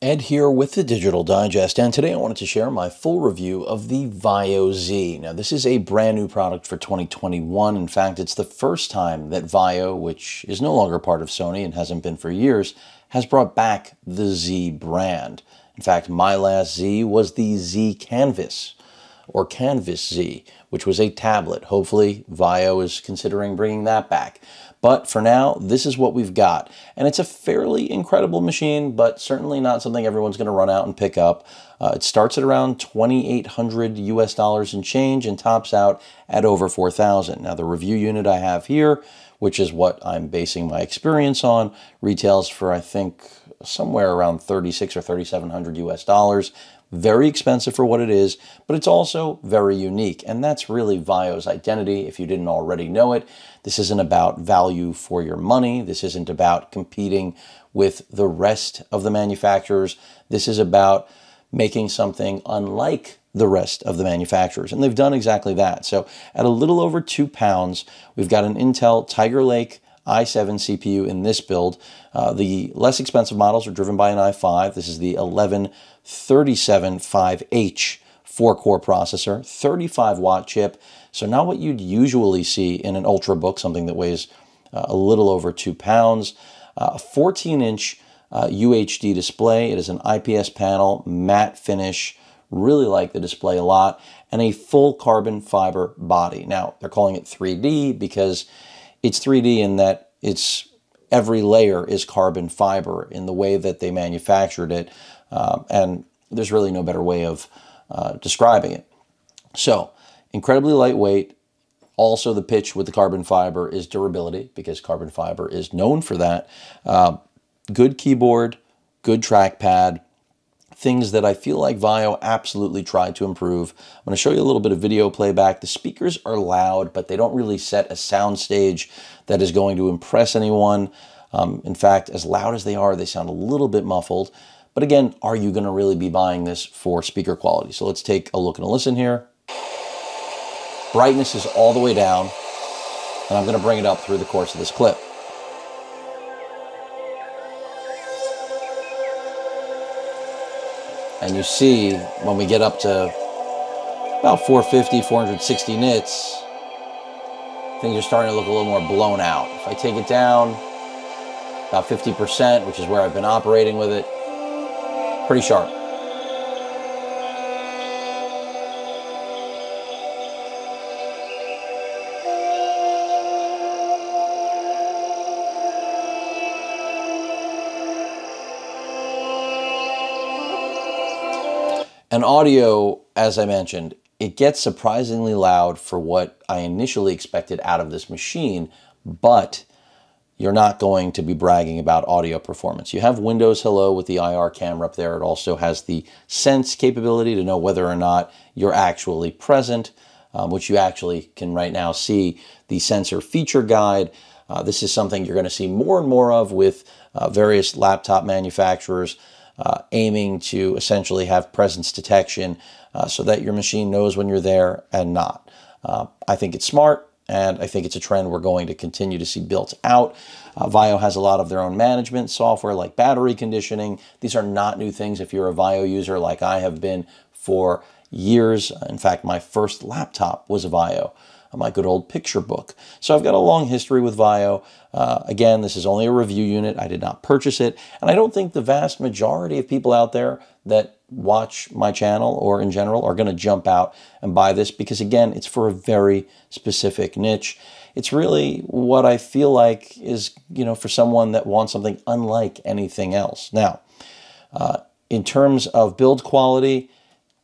Ed here with the Digital Digest, and today I wanted to share my full review of the Vio Z. Now, this is a brand new product for 2021. In fact, it's the first time that Vio, which is no longer part of Sony and hasn't been for years, has brought back the Z brand. In fact, my last Z was the Z Canvas, or Canvas Z, which was a tablet. Hopefully, Vio is considering bringing that back. But for now, this is what we've got. And it's a fairly incredible machine, but certainly not something everyone's going to run out and pick up. Uh, it starts at around 2,800 US dollars in change and tops out at over 4,000. Now, the review unit I have here, which is what I'm basing my experience on, retails for, I think, somewhere around 36 or 3700 US dollars very expensive for what it is, but it's also very unique. And that's really Vio's identity. If you didn't already know it, this isn't about value for your money. This isn't about competing with the rest of the manufacturers. This is about making something unlike the rest of the manufacturers. And they've done exactly that. So at a little over two pounds, we've got an Intel Tiger Lake i7 CPU in this build. Uh, the less expensive models are driven by an i5. This is the 11375H four-core processor, 35-watt chip. So not what you'd usually see in an Ultrabook, something that weighs uh, a little over two pounds. Uh, a 14-inch UHD display. It is an IPS panel, matte finish, really like the display a lot, and a full carbon fiber body. Now, they're calling it 3D because it's 3D in that it's every layer is carbon fiber in the way that they manufactured it, uh, and there's really no better way of uh, describing it. So, incredibly lightweight. Also, the pitch with the carbon fiber is durability because carbon fiber is known for that. Uh, good keyboard, good trackpad, things that I feel like Vio absolutely tried to improve. I'm going to show you a little bit of video playback. The speakers are loud, but they don't really set a sound stage that is going to impress anyone. Um, in fact, as loud as they are, they sound a little bit muffled. But again, are you going to really be buying this for speaker quality? So let's take a look and a listen here. Brightness is all the way down, and I'm going to bring it up through the course of this clip. And you see when we get up to about 450, 460 nits, things are starting to look a little more blown out. If I take it down about 50%, which is where I've been operating with it, pretty sharp. And audio, as I mentioned, it gets surprisingly loud for what I initially expected out of this machine, but you're not going to be bragging about audio performance. You have Windows Hello with the IR camera up there. It also has the sense capability to know whether or not you're actually present, um, which you actually can right now see the sensor feature guide. Uh, this is something you're going to see more and more of with uh, various laptop manufacturers uh, aiming to essentially have presence detection uh, so that your machine knows when you're there and not. Uh, I think it's smart and I think it's a trend we're going to continue to see built out. Uh, VIO has a lot of their own management software like battery conditioning. These are not new things if you're a VIO user like I have been for years. In fact, my first laptop was a VIO my good old picture book. So I've got a long history with Vio. Uh, again, this is only a review unit. I did not purchase it. And I don't think the vast majority of people out there that watch my channel or in general are going to jump out and buy this because again, it's for a very specific niche. It's really what I feel like is, you know, for someone that wants something unlike anything else. Now, uh, in terms of build quality,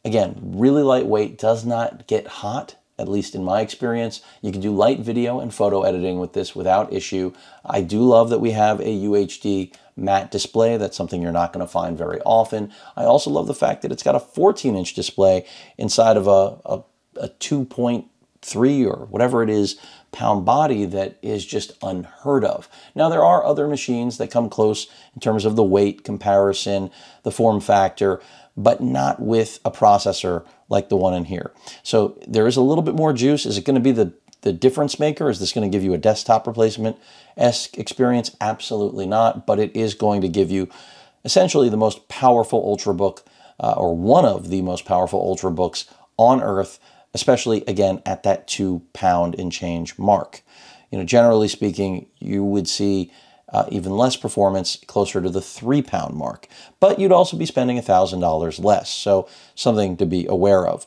again, really lightweight, does not get hot at least in my experience. You can do light video and photo editing with this without issue. I do love that we have a UHD matte display. That's something you're not going to find very often. I also love the fact that it's got a 14-inch display inside of a, a, a 2.3 or whatever it is pound body that is just unheard of. Now, there are other machines that come close in terms of the weight comparison, the form factor, but not with a processor like the one in here. So there is a little bit more juice. Is it going to be the, the difference maker? Is this going to give you a desktop replacement-esque experience? Absolutely not, but it is going to give you essentially the most powerful Ultrabook uh, or one of the most powerful Ultrabooks on earth, especially again at that two pound and change mark. You know, generally speaking, you would see uh, even less performance, closer to the three pound mark. But you'd also be spending $1,000 less, so something to be aware of.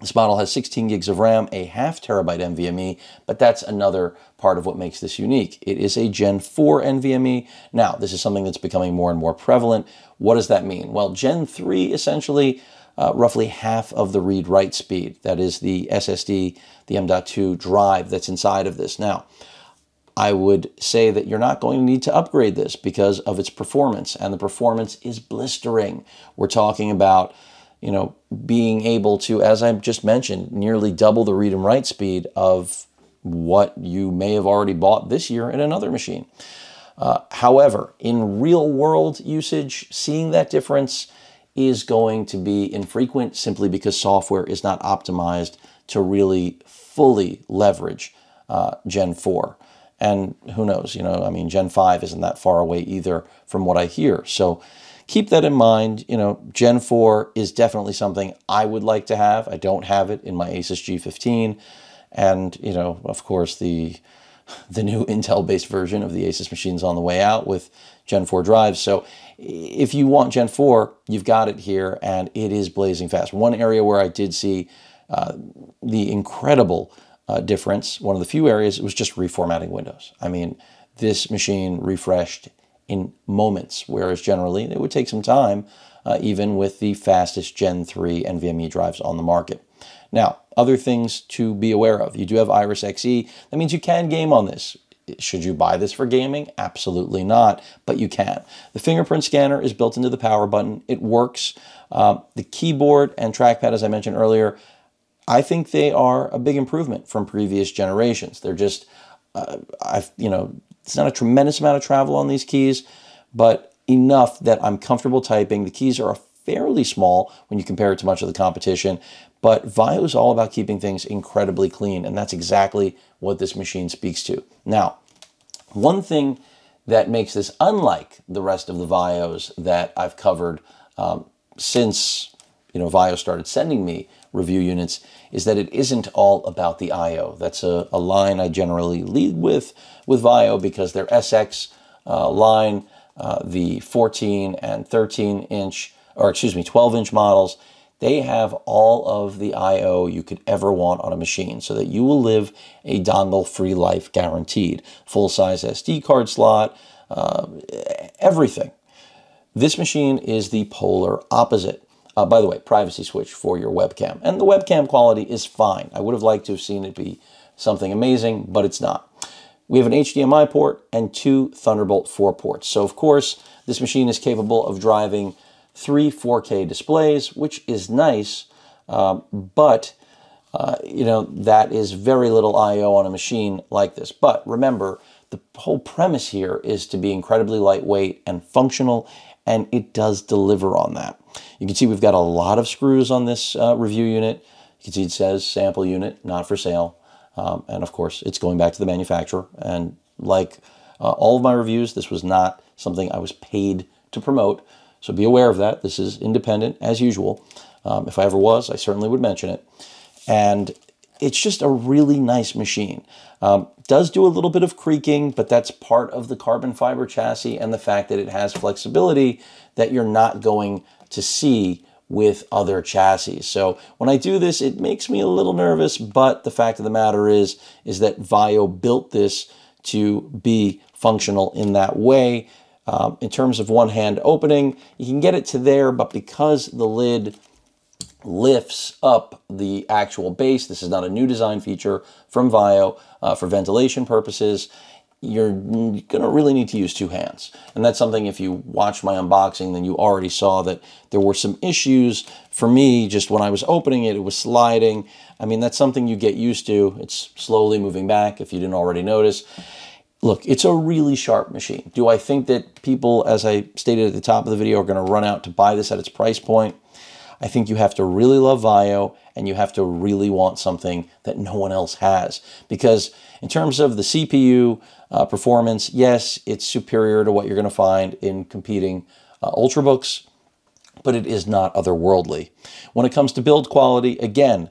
This model has 16 gigs of RAM, a half terabyte NVMe, but that's another part of what makes this unique. It is a Gen 4 NVMe. Now, this is something that's becoming more and more prevalent. What does that mean? Well, Gen 3 essentially uh, roughly half of the read-write speed. That is the SSD, the M.2 drive that's inside of this. Now, I would say that you're not going to need to upgrade this because of its performance, and the performance is blistering. We're talking about, you know, being able to, as I just mentioned, nearly double the read and write speed of what you may have already bought this year in another machine. Uh, however, in real world usage, seeing that difference is going to be infrequent simply because software is not optimized to really fully leverage uh, Gen 4. And who knows, you know, I mean, Gen 5 isn't that far away either from what I hear. So keep that in mind. You know, Gen 4 is definitely something I would like to have. I don't have it in my Asus G15. And, you know, of course, the the new Intel-based version of the Asus machines on the way out with Gen 4 drives. So if you want Gen 4, you've got it here, and it is blazing fast. One area where I did see uh, the incredible uh, difference, one of the few areas, was just reformatting Windows. I mean, this machine refreshed in moments, whereas generally it would take some time, uh, even with the fastest Gen 3 NVMe drives on the market. Now, other things to be aware of. You do have Iris Xe. That means you can game on this. Should you buy this for gaming? Absolutely not, but you can. The fingerprint scanner is built into the power button. It works. Um, the keyboard and trackpad, as I mentioned earlier, I think they are a big improvement from previous generations. They're just, uh, I've, you know, it's not a tremendous amount of travel on these keys, but enough that I'm comfortable typing. The keys are fairly small when you compare it to much of the competition, but Vio is all about keeping things incredibly clean, and that's exactly what this machine speaks to. Now, one thing that makes this unlike the rest of the Vios that I've covered um, since you know Vio started sending me review units is that it isn't all about the IO. That's a, a line I generally lead with with VIO because their SX uh, line, uh, the 14 and 13 inch, or excuse me, 12 inch models, they have all of the IO you could ever want on a machine so that you will live a dongle free life guaranteed. Full size SD card slot, uh, everything. This machine is the polar opposite. Uh, by the way, privacy switch for your webcam. And the webcam quality is fine. I would have liked to have seen it be something amazing, but it's not. We have an HDMI port and two Thunderbolt 4 ports. So of course, this machine is capable of driving three 4K displays, which is nice, uh, but uh, you know, that is very little IO on a machine like this. But remember, the whole premise here is to be incredibly lightweight and functional and it does deliver on that. You can see we've got a lot of screws on this uh, review unit. You can see it says sample unit, not for sale. Um, and of course, it's going back to the manufacturer. And like uh, all of my reviews, this was not something I was paid to promote. So be aware of that. This is independent as usual. Um, if I ever was, I certainly would mention it. And it's just a really nice machine. Um, does do a little bit of creaking, but that's part of the carbon fiber chassis and the fact that it has flexibility that you're not going to see with other chassis. So when I do this, it makes me a little nervous, but the fact of the matter is, is that Vio built this to be functional in that way. Um, in terms of one hand opening, you can get it to there, but because the lid lifts up the actual base. This is not a new design feature from Vio uh, for ventilation purposes. You're gonna really need to use two hands. And that's something if you watch my unboxing, then you already saw that there were some issues for me just when I was opening it, it was sliding. I mean, that's something you get used to. It's slowly moving back if you didn't already notice. Look, it's a really sharp machine. Do I think that people, as I stated at the top of the video, are gonna run out to buy this at its price point? I think you have to really love Vio and you have to really want something that no one else has. Because in terms of the CPU uh, performance, yes, it's superior to what you're going to find in competing uh, Ultrabooks, but it is not otherworldly. When it comes to build quality, again,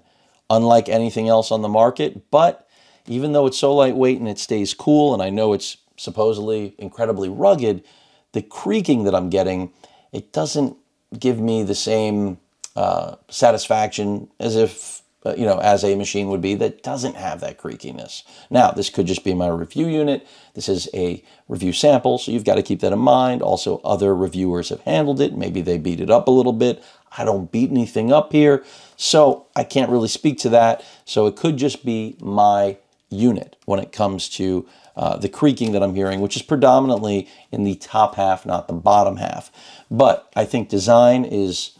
unlike anything else on the market, but even though it's so lightweight and it stays cool, and I know it's supposedly incredibly rugged, the creaking that I'm getting, it doesn't give me the same uh, satisfaction as if uh, you know as a machine would be that doesn't have that creakiness. Now this could just be my review unit. This is a review sample, so you've got to keep that in mind. Also, other reviewers have handled it. Maybe they beat it up a little bit. I don't beat anything up here, so I can't really speak to that. So it could just be my unit when it comes to uh, the creaking that I'm hearing, which is predominantly in the top half, not the bottom half. But I think design is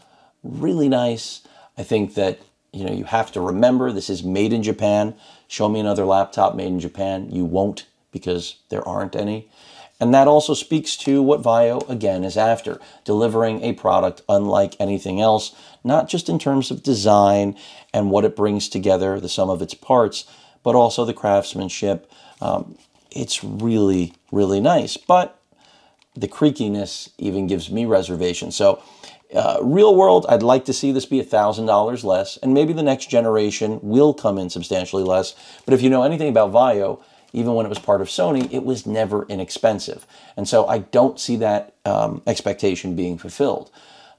really nice. I think that you know you have to remember this is made in Japan. Show me another laptop made in Japan. You won't because there aren't any. And that also speaks to what Vio again is after, delivering a product unlike anything else, not just in terms of design and what it brings together, the sum of its parts, but also the craftsmanship. Um, it's really, really nice, but the creakiness even gives me reservations. So uh, real world, I'd like to see this be $1,000 less, and maybe the next generation will come in substantially less. But if you know anything about Vio, even when it was part of Sony, it was never inexpensive. And so I don't see that um, expectation being fulfilled.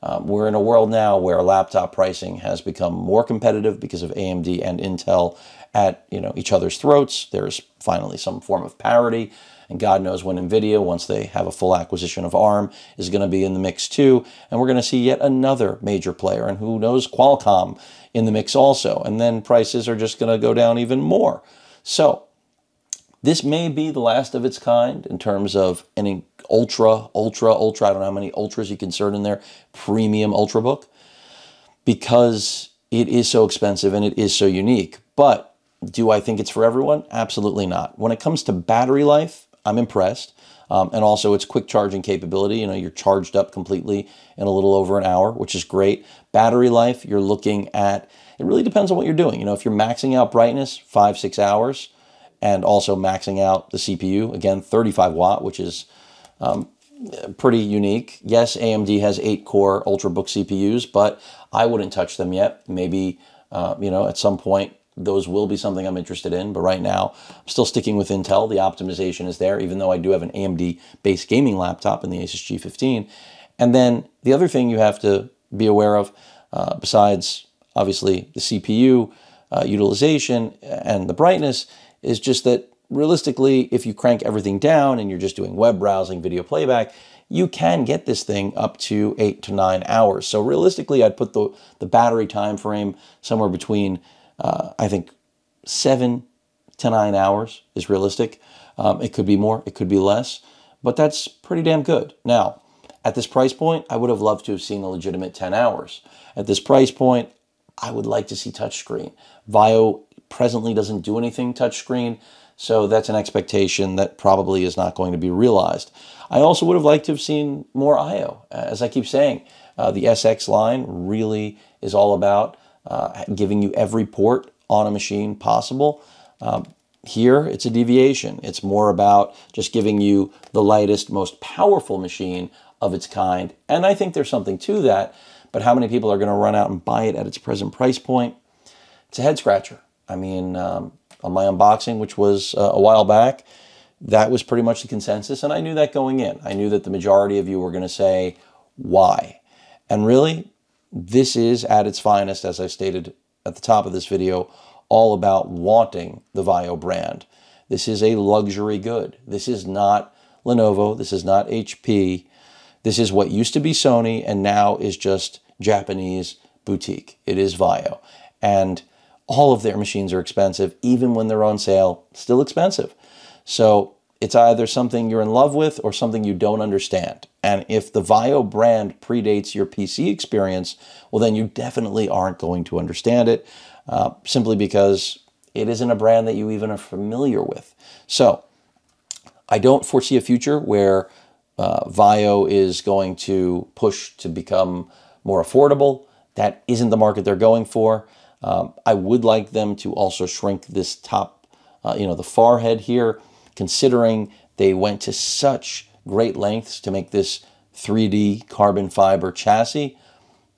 Um, we're in a world now where laptop pricing has become more competitive because of AMD and Intel at you know each other's throats. There's finally some form of parity, and God knows when Nvidia, once they have a full acquisition of ARM, is going to be in the mix too. And we're going to see yet another major player, and who knows Qualcomm in the mix also. And then prices are just going to go down even more. So this may be the last of its kind in terms of an ultra, ultra, ultra, I don't know how many ultras you can insert in there, premium ultrabook, because it is so expensive and it is so unique. But do I think it's for everyone? Absolutely not. When it comes to battery life, I'm impressed. Um, and also its quick charging capability. You know, you're charged up completely in a little over an hour, which is great. Battery life, you're looking at, it really depends on what you're doing. You know, if you're maxing out brightness, five, six hours, and also maxing out the CPU, again, 35 watt, which is um, pretty unique. Yes, AMD has eight core Ultrabook CPUs, but I wouldn't touch them yet. Maybe, uh, you know, at some point those will be something I'm interested in, but right now I'm still sticking with Intel. The optimization is there, even though I do have an AMD based gaming laptop in the Asus G15. And then the other thing you have to be aware of, uh, besides obviously the CPU uh, utilization and the brightness, is just that realistically, if you crank everything down and you're just doing web browsing, video playback, you can get this thing up to eight to nine hours. So realistically, I'd put the, the battery time frame somewhere between, uh, I think, seven to nine hours is realistic. Um, it could be more, it could be less, but that's pretty damn good. Now, at this price point, I would have loved to have seen a legitimate 10 hours. At this price point, I would like to see touchscreen. VIO presently doesn't do anything touchscreen, so that's an expectation that probably is not going to be realized. I also would have liked to have seen more I.O. Uh, as I keep saying, uh, the SX line really is all about uh, giving you every port on a machine possible. Um, here, it's a deviation. It's more about just giving you the lightest, most powerful machine of its kind. And I think there's something to that, but how many people are going to run out and buy it at its present price point? It's a head scratcher. I mean, um, on my unboxing, which was uh, a while back, that was pretty much the consensus. And I knew that going in. I knew that the majority of you were going to say, why? And really, this is at its finest, as I stated at the top of this video, all about wanting the Vio brand. This is a luxury good. This is not Lenovo. This is not HP. This is what used to be Sony and now is just Japanese boutique. It is Vio. And all of their machines are expensive, even when they're on sale, still expensive. So it's either something you're in love with or something you don't understand. And if the VIO brand predates your PC experience, well, then you definitely aren't going to understand it uh, simply because it isn't a brand that you even are familiar with. So I don't foresee a future where uh, VIO is going to push to become more affordable. That isn't the market they're going for. Um, I would like them to also shrink this top, uh, you know, the forehead here, considering they went to such great lengths to make this 3D carbon fiber chassis.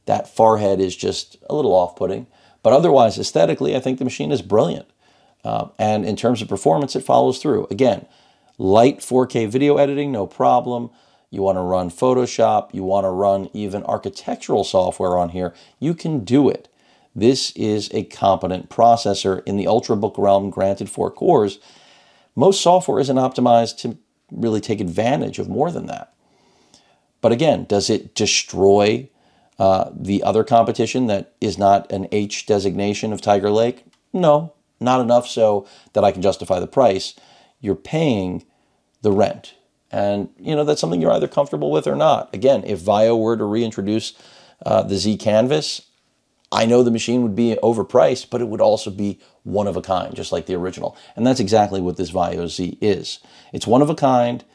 That forehead is just a little off-putting. But otherwise, aesthetically, I think the machine is brilliant. Uh, and in terms of performance, it follows through. Again, light 4K video editing, no problem. You want to run Photoshop, you want to run even architectural software on here, you can do it. This is a competent processor in the ultrabook realm, granted four cores. Most software isn't optimized to really take advantage of more than that. But again, does it destroy uh, the other competition that is not an H designation of Tiger Lake? No, not enough so that I can justify the price. You're paying the rent. And, you know, that's something you're either comfortable with or not. Again, if VIO were to reintroduce uh, the Z Canvas, I know the machine would be overpriced, but it would also be one of a kind, just like the original. And that's exactly what this Vioz Z is. It's one of a kind,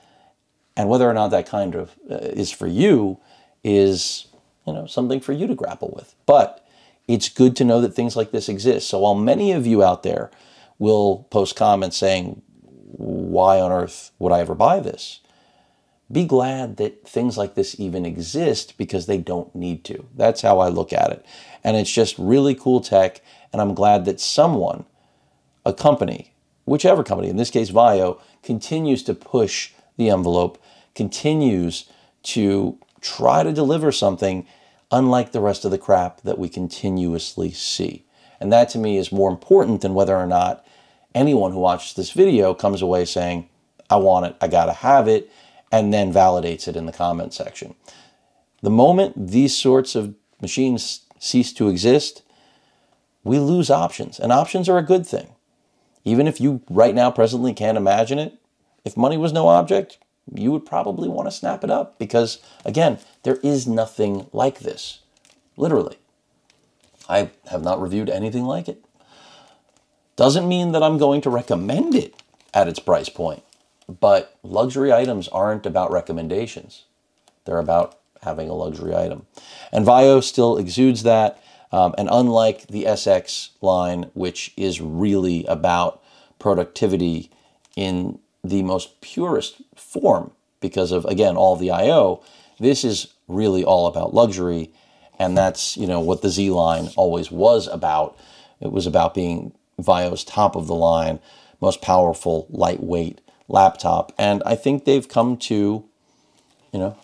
and whether or not that kind of uh, is for you is, you know, something for you to grapple with. But it's good to know that things like this exist. So while many of you out there will post comments saying, why on earth would I ever buy this? be glad that things like this even exist because they don't need to. That's how I look at it. And it's just really cool tech. And I'm glad that someone, a company, whichever company, in this case Vio, continues to push the envelope, continues to try to deliver something unlike the rest of the crap that we continuously see. And that to me is more important than whether or not anyone who watches this video comes away saying, I want it, I gotta have it and then validates it in the comment section. The moment these sorts of machines cease to exist, we lose options, and options are a good thing. Even if you right now presently can't imagine it, if money was no object, you would probably want to snap it up because, again, there is nothing like this, literally. I have not reviewed anything like it. Doesn't mean that I'm going to recommend it at its price point. But luxury items aren't about recommendations. They're about having a luxury item. And Vio still exudes that. Um, and unlike the SX line, which is really about productivity in the most purest form because of, again, all the I.O., this is really all about luxury. And that's, you know, what the Z line always was about. It was about being Vio's top of the line, most powerful, lightweight laptop. And I think they've come to, you know,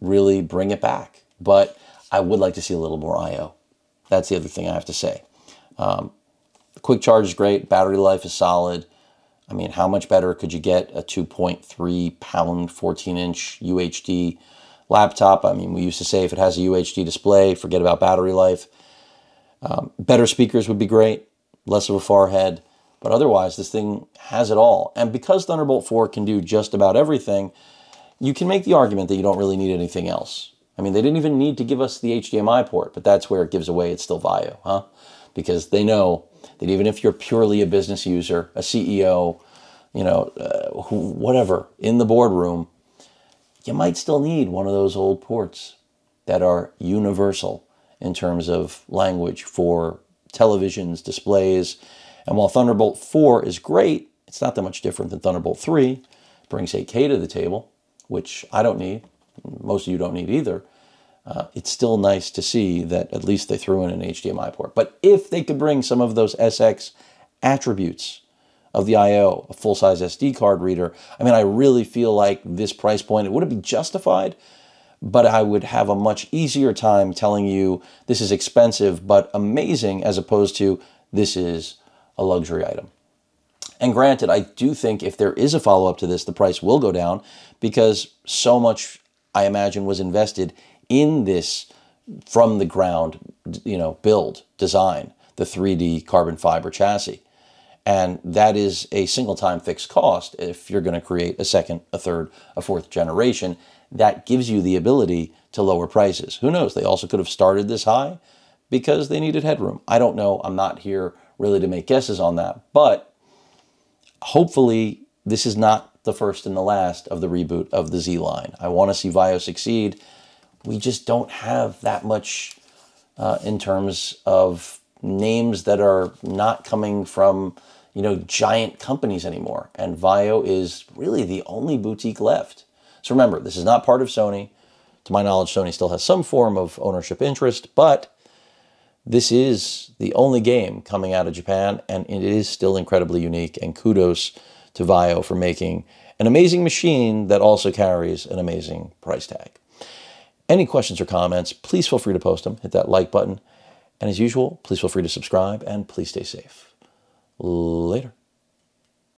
really bring it back. But I would like to see a little more I.O. That's the other thing I have to say. Um, the quick charge is great. Battery life is solid. I mean, how much better could you get a 2.3 pound, 14 inch UHD laptop? I mean, we used to say if it has a UHD display, forget about battery life. Um, better speakers would be great, less of a far head. But otherwise, this thing has it all. And because Thunderbolt 4 can do just about everything, you can make the argument that you don't really need anything else. I mean, they didn't even need to give us the HDMI port, but that's where it gives away its still value, huh? Because they know that even if you're purely a business user, a CEO, you know, uh, who, whatever, in the boardroom, you might still need one of those old ports that are universal in terms of language for televisions, displays, and while Thunderbolt 4 is great, it's not that much different than Thunderbolt 3. It brings 8K to the table, which I don't need. Most of you don't need either. Uh, it's still nice to see that at least they threw in an HDMI port. But if they could bring some of those SX attributes of the I.O., a full-size SD card reader, I mean, I really feel like this price point, it wouldn't be justified, but I would have a much easier time telling you this is expensive but amazing as opposed to this is a luxury item. And granted, I do think if there is a follow up to this, the price will go down because so much, I imagine, was invested in this from the ground, you know, build, design, the 3D carbon fiber chassis. And that is a single time fixed cost if you're going to create a second, a third, a fourth generation. That gives you the ability to lower prices. Who knows? They also could have started this high because they needed headroom. I don't know. I'm not here really to make guesses on that. But hopefully, this is not the first and the last of the reboot of the Z line. I want to see Vio succeed. We just don't have that much uh, in terms of names that are not coming from you know giant companies anymore. And Vio is really the only boutique left. So remember, this is not part of Sony. To my knowledge, Sony still has some form of ownership interest, but this is the only game coming out of Japan, and it is still incredibly unique. And kudos to Vio for making an amazing machine that also carries an amazing price tag. Any questions or comments, please feel free to post them. Hit that like button. And as usual, please feel free to subscribe and please stay safe. Later.